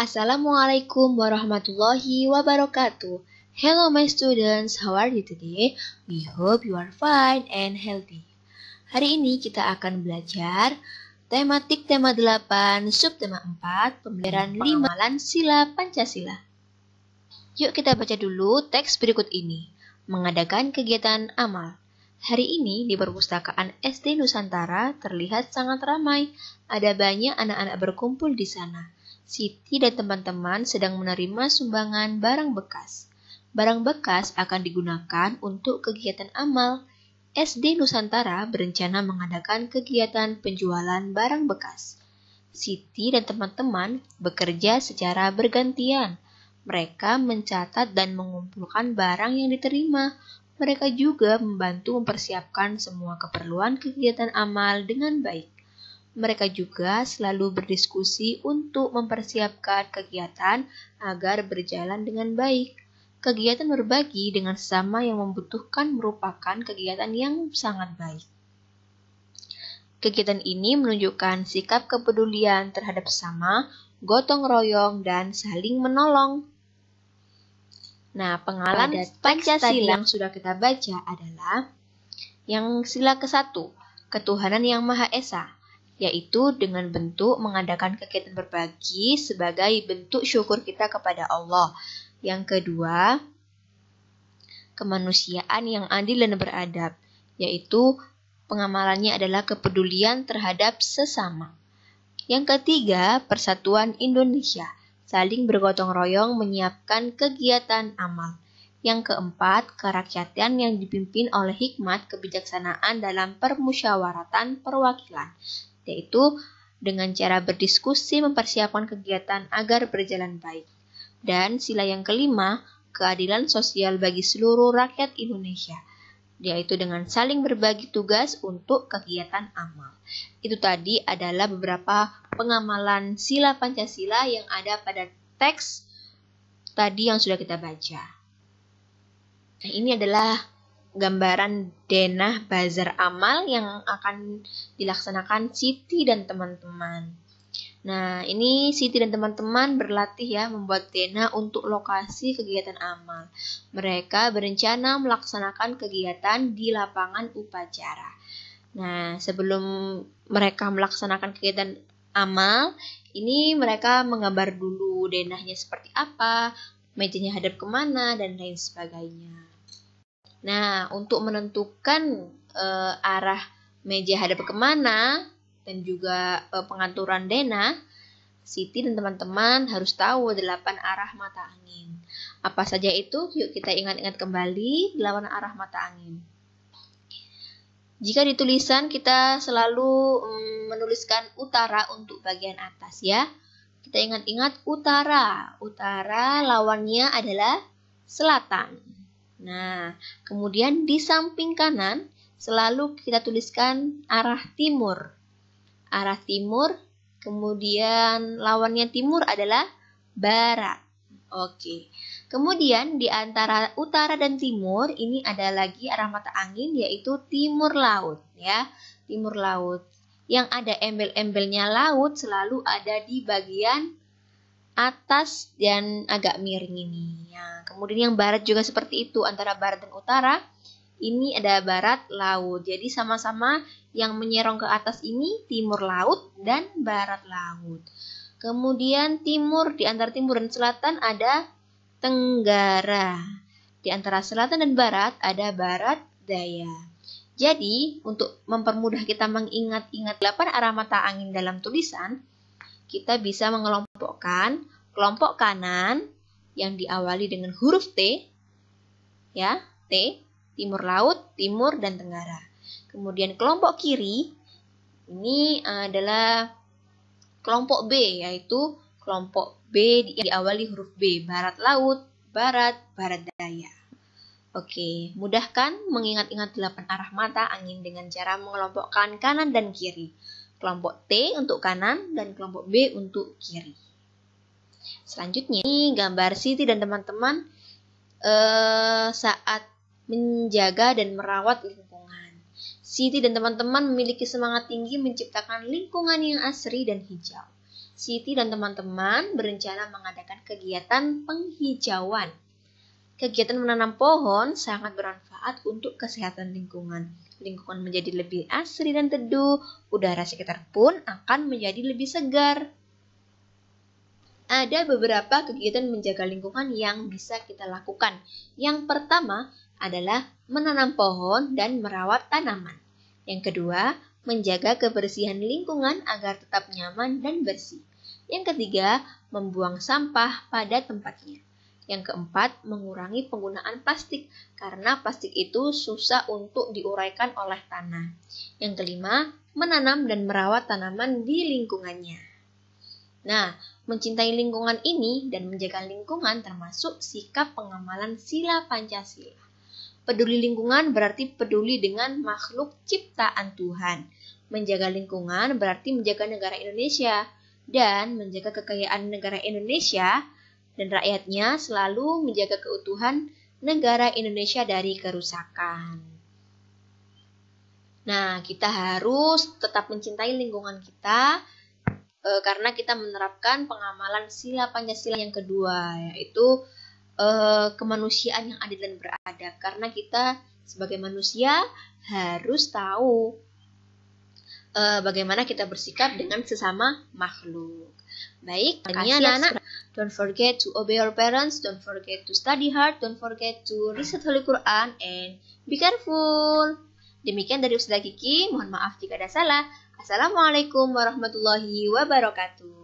Assalamualaikum warahmatullahi wabarakatuh. Hello my students, how are you today? We hope you are fine and healthy. Hari ini kita akan belajar tematik tema 8, subtema 4, pembelajaran 5 lan sila Pancasila. Yuk kita baca dulu teks berikut ini. Mengadakan kegiatan amal. Hari ini di perpustakaan SD Nusantara terlihat sangat ramai. Ada banyak anak-anak berkumpul di sana Siti dan teman-teman sedang menerima sumbangan barang bekas. Barang bekas akan digunakan untuk kegiatan amal. SD Nusantara berencana mengadakan kegiatan penjualan barang bekas. Siti dan teman-teman bekerja secara bergantian. Mereka mencatat dan mengumpulkan barang yang diterima. Mereka juga membantu mempersiapkan semua keperluan kegiatan amal dengan baik. Mereka juga selalu berdiskusi untuk mempersiapkan kegiatan agar berjalan dengan baik. Kegiatan berbagi dengan sesama yang membutuhkan merupakan kegiatan yang sangat baik. Kegiatan ini menunjukkan sikap kepedulian terhadap sesama, gotong royong, dan saling menolong. Nah, pengalaman Pancasila ya. yang sudah kita baca adalah yang sila ke-1, Ketuhanan Yang Maha Esa yaitu dengan bentuk mengadakan kegiatan berbagi sebagai bentuk syukur kita kepada Allah. Yang kedua, kemanusiaan yang adil dan beradab, yaitu pengamalannya adalah kepedulian terhadap sesama. Yang ketiga, persatuan Indonesia, saling bergotong royong menyiapkan kegiatan amal. Yang keempat, kerakyatan yang dipimpin oleh hikmat kebijaksanaan dalam permusyawaratan perwakilan yaitu dengan cara berdiskusi mempersiapkan kegiatan agar berjalan baik. Dan sila yang kelima, keadilan sosial bagi seluruh rakyat Indonesia yaitu dengan saling berbagi tugas untuk kegiatan amal. Itu tadi adalah beberapa pengamalan sila Pancasila yang ada pada teks tadi yang sudah kita baca. Nah, ini adalah gambaran denah bazar amal yang akan dilaksanakan Siti dan teman-teman. Nah, ini Siti dan teman-teman berlatih ya membuat denah untuk lokasi kegiatan amal. Mereka berencana melaksanakan kegiatan di lapangan upacara. Nah, sebelum mereka melaksanakan kegiatan amal, ini mereka menggambar dulu denahnya seperti apa, mejanya hadap kemana, dan lain sebagainya. Nah, untuk menentukan e, arah meja hadap kemana dan juga e, eh, pengaturan denah, Siti dan teman-teman harus tahu delapan arah mata angin. Apa saja itu? Yuk kita ingat-ingat kembali delapan arah mata angin. Jika di kita selalu mm, menuliskan utara untuk bagian atas ya. Kita ingat-ingat utara. Utara lawannya adalah selatan. Nah, kemudian di samping kanan selalu kita tuliskan arah timur. Arah timur, kemudian lawannya timur adalah barat. Oke. Kemudian di antara utara dan timur ini ada lagi arah mata angin yaitu timur laut ya, timur laut. Yang ada embel-embelnya laut selalu ada di bagian atas dan agak miring ini. Ya. Kemudian yang barat juga seperti itu antara barat dan utara. Ini ada barat laut. Jadi sama-sama yang menyerong ke atas ini timur laut dan barat laut. Kemudian timur di antara timur dan selatan ada tenggara. Di antara selatan dan barat ada barat daya. Jadi, untuk mempermudah kita mengingat-ingat 8 arah mata angin dalam tulisan, kita bisa mengelompokkan kelompok kanan yang diawali dengan huruf T, ya, T, timur laut, timur, dan tenggara. Kemudian kelompok kiri, ini adalah kelompok B, yaitu kelompok B diawali huruf B, barat laut, barat, barat daya. Oke, mudahkan mengingat-ingat delapan arah mata angin dengan cara mengelompokkan kanan dan kiri kelompok T untuk kanan dan kelompok B untuk kiri. Selanjutnya ini gambar Siti dan teman-teman eh, saat menjaga dan merawat lingkungan. Siti dan teman-teman memiliki semangat tinggi menciptakan lingkungan yang asri dan hijau. Siti dan teman-teman berencana mengadakan kegiatan penghijauan Kegiatan menanam pohon sangat bermanfaat untuk kesehatan lingkungan. Lingkungan menjadi lebih asri dan teduh, udara sekitar pun akan menjadi lebih segar. Ada beberapa kegiatan menjaga lingkungan yang bisa kita lakukan. Yang pertama adalah menanam pohon dan merawat tanaman. Yang kedua, menjaga kebersihan lingkungan agar tetap nyaman dan bersih. Yang ketiga, membuang sampah pada tempatnya. Yang keempat, mengurangi penggunaan plastik karena plastik itu susah untuk diuraikan oleh tanah. Yang kelima, menanam dan merawat tanaman di lingkungannya. Nah, mencintai lingkungan ini dan menjaga lingkungan termasuk sikap pengamalan sila Pancasila. Peduli lingkungan berarti peduli dengan makhluk ciptaan Tuhan. Menjaga lingkungan berarti menjaga negara Indonesia dan menjaga kekayaan negara Indonesia dan rakyatnya selalu menjaga keutuhan negara Indonesia dari kerusakan. Nah, kita harus tetap mencintai lingkungan kita e, karena kita menerapkan pengamalan sila Pancasila yang kedua, yaitu e, kemanusiaan yang adil dan beradab. Karena kita sebagai manusia harus tahu e, bagaimana kita bersikap dengan sesama makhluk. Baik, makasih ya, anak-anak. Don't forget to obey your parents. Don't forget to study hard. Don't forget to recite Holy Quran and be careful. Demikian dari Ustazah Kiki. Mohon maaf jika ada salah. Assalamualaikum warahmatullahi wabarakatuh.